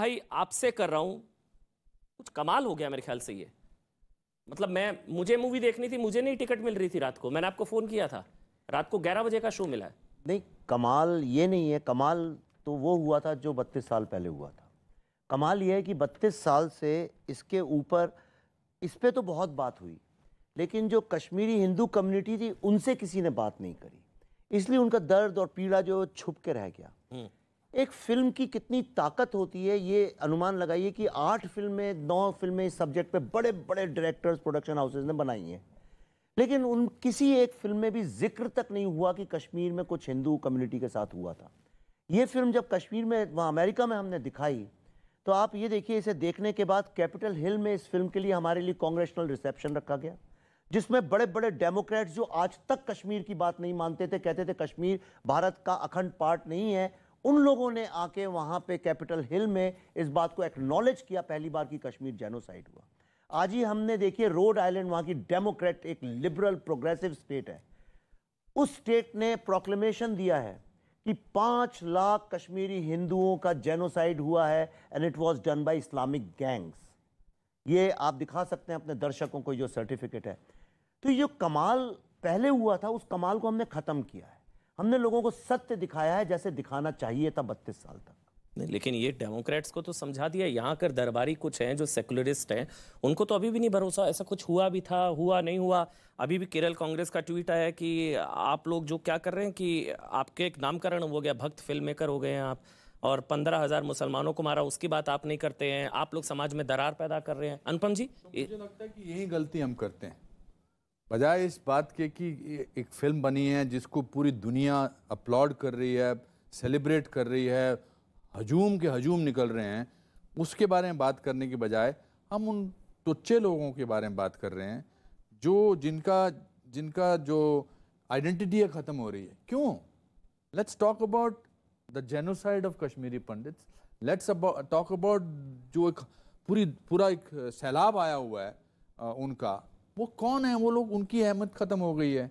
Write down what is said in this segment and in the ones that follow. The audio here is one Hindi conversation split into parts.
भाई आपसे कर रहा हूं कुछ कमाल हो गया मेरे ख्याल से ये मतलब मैं मुझे मूवी देखनी थी मुझे नहीं टिकट मिल रही थी रात को मैंने आपको फ़ोन किया था रात को ग्यारह बजे का शो मिला है नहीं कमाल ये नहीं है कमाल तो वो हुआ था जो बत्तीस साल पहले हुआ था कमाल ये है कि बत्तीस साल से इसके ऊपर इस पर तो बहुत बात हुई लेकिन जो कश्मीरी हिंदू कम्युनिटी थी उनसे किसी ने बात नहीं करी इसलिए उनका दर्द और पीड़ा जो छुप के रह गया हम्म। एक फिल्म की कितनी ताकत होती है ये अनुमान लगाइए कि आठ फिल्में नौ फिल्में इस सब्जेक्ट पे बड़े बड़े डायरेक्टर्स प्रोडक्शन हाउसेज ने बनाई हैं लेकिन उन किसी एक फिल्म में भी जिक्र तक नहीं हुआ कि कश्मीर में कुछ हिंदू कम्युनिटी के साथ हुआ था ये फिल्म जब कश्मीर में वहाँ अमेरिका में हमने दिखाई तो आप ये देखिए इसे देखने के बाद कैपिटल हिल में इस फिल्म के लिए हमारे लिए कांग्रेसनल रिसेप्शन रखा गया जिसमें बड़े बड़े डेमोक्रेट्स जो आज तक कश्मीर की बात नहीं मानते थे कहते थे कश्मीर भारत का अखंड पार्ट नहीं है उन लोगों ने आके वहाँ पे कैपिटल हिल में इस बात को एक्नॉलेज किया पहली बार कि कश्मीर जेनोसाइड हुआ आज ही हमने देखिए रोड आइलैंड वहाँ की डेमोक्रेट एक लिबरल प्रोग्रेसिव स्टेट है उस स्टेट ने प्रोक्लेमेशन दिया है कि पाँच लाख कश्मीरी हिंदुओं का जेनोसाइड हुआ है and it was done by Islamic gangs ये आप दिखा सकते हैं अपने दर्शकों को जो सर्टिफिकेट है तो ये जो कमाल पहले हुआ था उस कमाल को हमने ख़त्म किया है हमने लोगों को सत्य दिखाया है जैसे दिखाना चाहिए था बत्तीस साल तक नहीं लेकिन ये डेमोक्रेट्स को तो समझा दिया यहाँ कर दरबारी कुछ हैं जो सेकुलरिस्ट हैं उनको तो अभी भी नहीं भरोसा ऐसा कुछ हुआ भी था हुआ नहीं हुआ अभी भी केरल कांग्रेस का ट्वीट आया कि आप लोग जो क्या कर रहे हैं कि आपके एक नामकरण हो गया भक्त फिल्म मेकर हो गए हैं आप और पंद्रह हजार मुसलमानों को मारा उसकी बात आप नहीं करते हैं आप लोग समाज में दरार पैदा कर रहे हैं अनुपम जी तो मुझे लगता है कि यही गलती हम करते हैं बजाय इस बात के कि एक फिल्म बनी है जिसको पूरी दुनिया अपलॉड कर रही है सेलिब्रेट कर रही है हजूम के हजूम निकल रहे हैं उसके बारे में बात करने के बजाय हम उन टुच्चे लोगों के बारे में बात कर रहे हैं जो जिनका जिनका जो आइडेंटिटी है ख़त्म हो रही है क्यों let's talk about the genocide of Kashmiri Pandit let's talk about जो एक पूरी पूरा एक सैलाब आया हुआ है उनका वो कौन है वो लोग उनकी अहमद ख़त्म हो गई है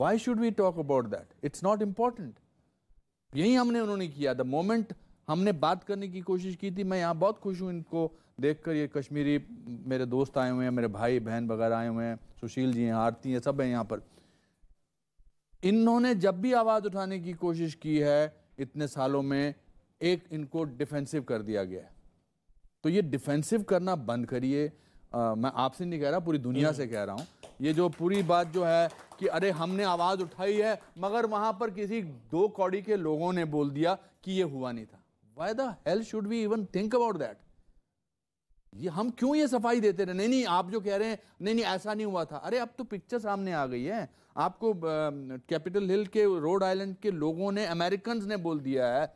why should we talk about that it's not important यही हमने उन्होंने किया द मोमेंट हमने बात करने की कोशिश की थी मैं यहाँ बहुत खुश हूँ इनको देखकर ये कश्मीरी मेरे दोस्त आए हुए हैं मेरे भाई बहन वगैरह आए हुए हैं सुशील जी हैं आरती हैं सब हैं यहाँ पर इन्होंने जब भी आवाज़ उठाने की कोशिश की है इतने सालों में एक इनको डिफेंसिव कर दिया गया है तो ये डिफेंसिव करना बंद करिए आ, मैं आपसे नहीं कह रहा पूरी दुनिया से कह रहा हूँ ये जो पूरी बात जो है कि अरे हमने आवाज़ उठाई है मगर वहाँ पर किसी दो कौड़ी के लोगों ने बोल दिया कि ये हुआ नहीं था why the hell should be even think about that ये हम क्यों ये सफाई देते रहे नहीं नहीं आप जो कह रहे हैं नहीं नहीं ऐसा नहीं हुआ था अरे अब तो पिक्चर सामने आ गई है आपको कैपिटल हिल के रोड आइलैंड के लोगों ने अमेरिकन ने बोल दिया है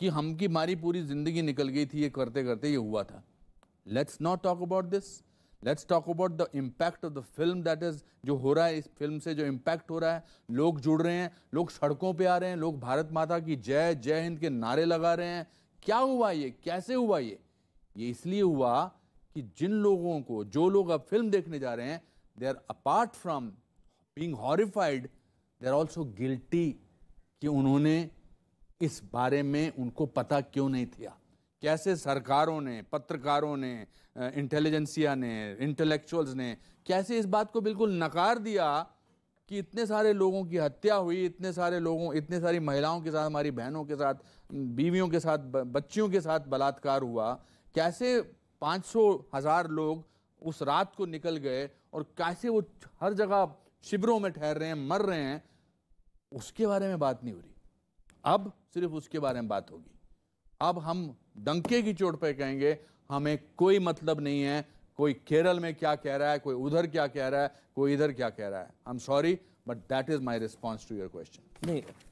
कि हम की हमारी पूरी ज़िंदगी निकल गई थी ये करते करते ये हुआ था let's not talk about this let's talk about the impact of the film that is जो हो रहा है इस फिल्म से जो इम्पैक्ट हो रहा है लोग जुड़ रहे हैं लोग सड़कों पे आ रहे हैं लोग भारत माता की जय जय हिंद के नारे लगा रहे हैं क्या हुआ ये कैसे हुआ ये ये इसलिए हुआ कि जिन लोगों को जो लोग अब फिल्म देखने जा रहे हैं they are apart from being horrified they are also guilty कि उन्होंने इस बारे में उनको पता क्यों नहीं था कैसे सरकारों ने पत्रकारों ने इंटेलिजेंसिया ने इंटेलेक्चुअल्स ने कैसे इस बात को बिल्कुल नकार दिया कि इतने सारे लोगों की हत्या हुई इतने सारे लोगों इतने सारी महिलाओं के साथ हमारी बहनों के साथ बीवियों के साथ बच्चियों के साथ बलात्कार हुआ कैसे सौ हज़ार लोग उस रात को निकल गए और कैसे वो हर जगह शिविरों में ठहर रहे हैं मर रहे हैं उसके बारे में बात नहीं हो रही अब सिर्फ उसके बारे में बात होगी अब हम डंके की चोट पे कहेंगे हमें कोई मतलब नहीं है कोई केरल में क्या कह रहा है कोई उधर क्या कह रहा है कोई इधर क्या कह रहा है I am sorry but that is my response to your question नहीं